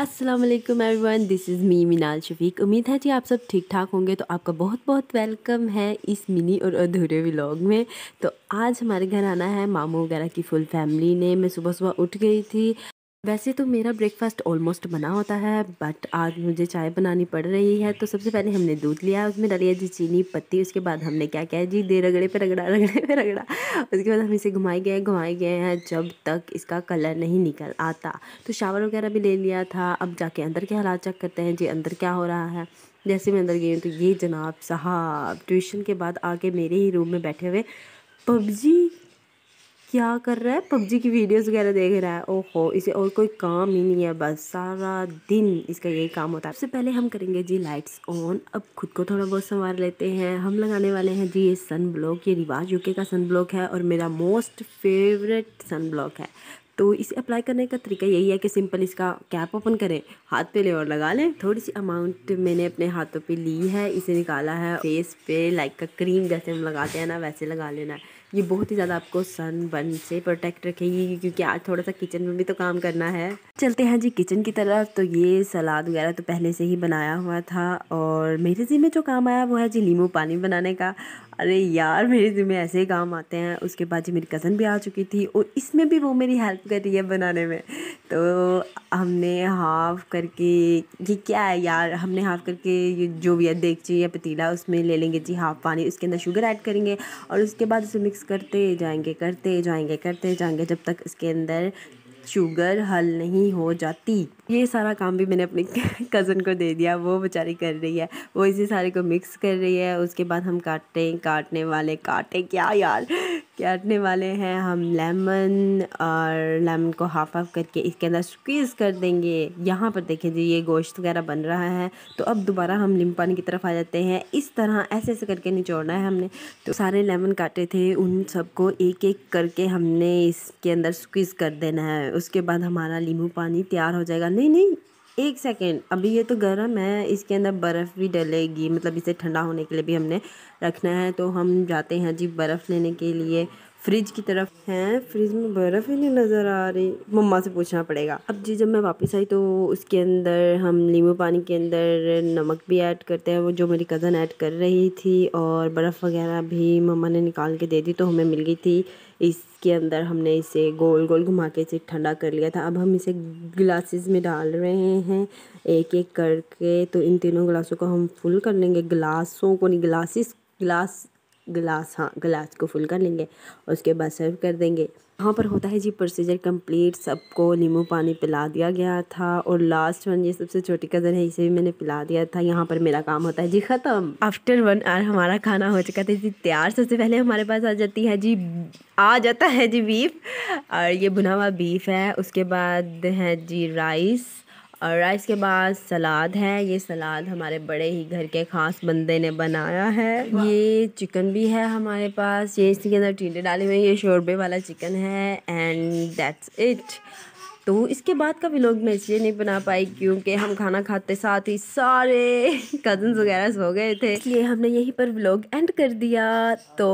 अस्सलाम वालेकुम everyone this is me Minal Shafiq उम्मीद है कि आप सब ठीक ठाक होंगे तो आपका बहुत बहुत वेलकम है इस मिनी और अधूरे व्लॉग में तो आज हमारे घर आना है मामू वगैरह की फुल फैमिली ने मैं सुबह सुबह उठ गई थी वैसे तो मेरा ब्रेकफास्ट ऑलमोस्ट बना होता है बट आज मुझे चाय बनानी पड़ रही है तो सबसे पहले हमने दूध लिया उसमें डाली है जी चीनी पत्ती उसके बाद हमने क्या किया जी दे रगड़े पे रगड़ा रगड़े पे रगड़ा उसके बाद हम इसे घुमाए गए घुमाए गए हैं जब तक इसका कलर नहीं निकल आता तो शावर वगैरह भी ले लिया था अब जाके अंदर के हालात चेक करते हैं जी अंदर क्या हो रहा है जैसे मैं अंदर गई हूँ तो ये जनाब साहब ट्यूशन के बाद आके मेरे ही रूम में बैठे हुए पबजी क्या कर रहा है पबजी की वीडियोस वगैरह देख रहा है ओहो इसे और कोई काम ही नहीं है बस सारा दिन इसका यही काम होता है सबसे पहले हम करेंगे जी लाइट्स ऑन अब खुद को थोड़ा बहुत संवार लेते हैं हम लगाने वाले हैं जी ये सन ब्लॉक ये रिवाज यूके का सन ब्लॉक है और मेरा मोस्ट फेवरेट सन ब्लॉक है तो इसे अप्लाई करने का तरीका यही है कि सिंपल इसका कैप ओपन करें हाथ पे ले और लगा लें थोड़ी सी अमाउंट मैंने अपने हाथों पे ली है इसे निकाला है फेस पे लाइक का क्रीम जैसे हम लगाते हैं ना वैसे लगा लेना है ये बहुत ही ज़्यादा आपको सन बन से प्रोटेक्ट रखेगी क्योंकि आज थोड़ा सा किचन में भी तो काम करना है चलते हैं जी किचन की तरफ तो ये सलाद वगैरह तो पहले से ही बनाया हुआ था और मेरे जी में जो काम आया वो है जी लीमू पानी बनाने का अरे यार मेरे जिम्मे ऐसे काम आते हैं उसके बाद जी मेरी कज़न भी आ चुकी थी और इसमें भी वो मेरी हेल्प कर रही है बनाने में तो हमने हाफ करके ये क्या है यार हमने हाफ करके ये जो भी है देख या पतीला उसमें ले लेंगे जी हाफ पानी उसके अंदर शुगर ऐड करेंगे और उसके बाद उसे मिक्स करते जाएंगे करते जाएंगे करते जाएंगे जब तक इसके अंदर शुगर हल नहीं हो जाती ये सारा काम भी मैंने अपनी कज़न को दे दिया वो बेचारी कर रही है वो इसी सारे को मिक्स कर रही है उसके बाद हम काटते हैं काटने वाले काटे क्या यार काटने वाले हैं हम लेमन और लेमन को हाफ हाफ करके इसके अंदर स्क्वीज़ कर देंगे यहाँ पर देखें जी ये गोश्त वगैरह बन रहा है तो अब दोबारा हम पानी की तरफ आ जाते हैं इस तरह ऐसे ऐसे करके निचोड़ना है हमने तो सारे लेमन काटे थे उन सबको एक एक करके हमने इसके अंदर स्क्वीज़ कर देना है उसके बाद हमारा नींबू पानी तैयार हो जाएगा नहीं नहीं एक सेकेंड अभी ये तो गर्म है इसके अंदर बर्फ़ भी डलेगी मतलब इसे ठंडा होने के लिए भी हमने रखना है तो हम जाते हैं जी बर्फ़ लेने के लिए फ्रिज की तरफ हैं फ्रिज में बर्फ़ ही नहीं नज़र आ रही मम्मा से पूछना पड़ेगा अब जी जब मैं वापस आई तो उसके अंदर हम नींबू पानी के अंदर नमक भी ऐड करते हैं वो जो मेरी कज़न ऐड कर रही थी और बर्फ़ वगैरह भी मम्मा ने निकाल के दे दी तो हमें मिल गई थी इसके अंदर हमने इसे गोल गोल घुमा के इसे ठंडा कर लिया था अब हम इसे ग्लासेस में डाल रहे हैं एक एक करके तो इन तीनों गिलासों को हम फुल कर लेंगे गिलासों को नहीं ग्लासेस ग्लास गिलास हाँ गिलास को फुल कर लेंगे उसके बाद सर्व कर देंगे यहाँ पर होता है जी प्रोसीजर कंप्लीट सबको नींबू पानी पिला दिया गया था और लास्ट वन ये सबसे छोटी कज़न है इसे भी मैंने पिला दिया था यहाँ पर मेरा काम होता है जी ख़त्म आफ्टर वन आर हमारा खाना हो चुका था जी तैयार सबसे पहले हमारे पास आ जाती है जी आ जाता है जी बीफ और ये भुना हुआ बीफ है उसके बाद है जी राइस और इसके बाद सलाद है ये सलाद हमारे बड़े ही घर के ख़ास बंदे ने बनाया है ये चिकन भी है हमारे पास ये इसके अंदर टीडे डाले हुए ये शोरबे वाला चिकन है एंड दैट्स इट तो इसके बाद का व्लॉग मैं इसलिए नहीं बना पाई क्योंकि हम खाना खाते साथ ही सारे कजन वगैरह सो गए थे इसलिए हमने यहीं पर व्लॉग एंड कर दिया तो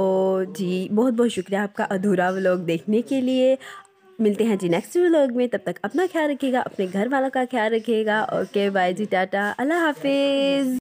जी बहुत बहुत शुक्रिया आपका अधूरा व्लॉग देखने के लिए मिलते हैं जी नेक्स्ट व्लॉग में तब तक अपना ख्याल रखिएगा अपने घर वालों का ख्याल रखिएगा ओके बाय जी टाटा अल्लाह हाफिज़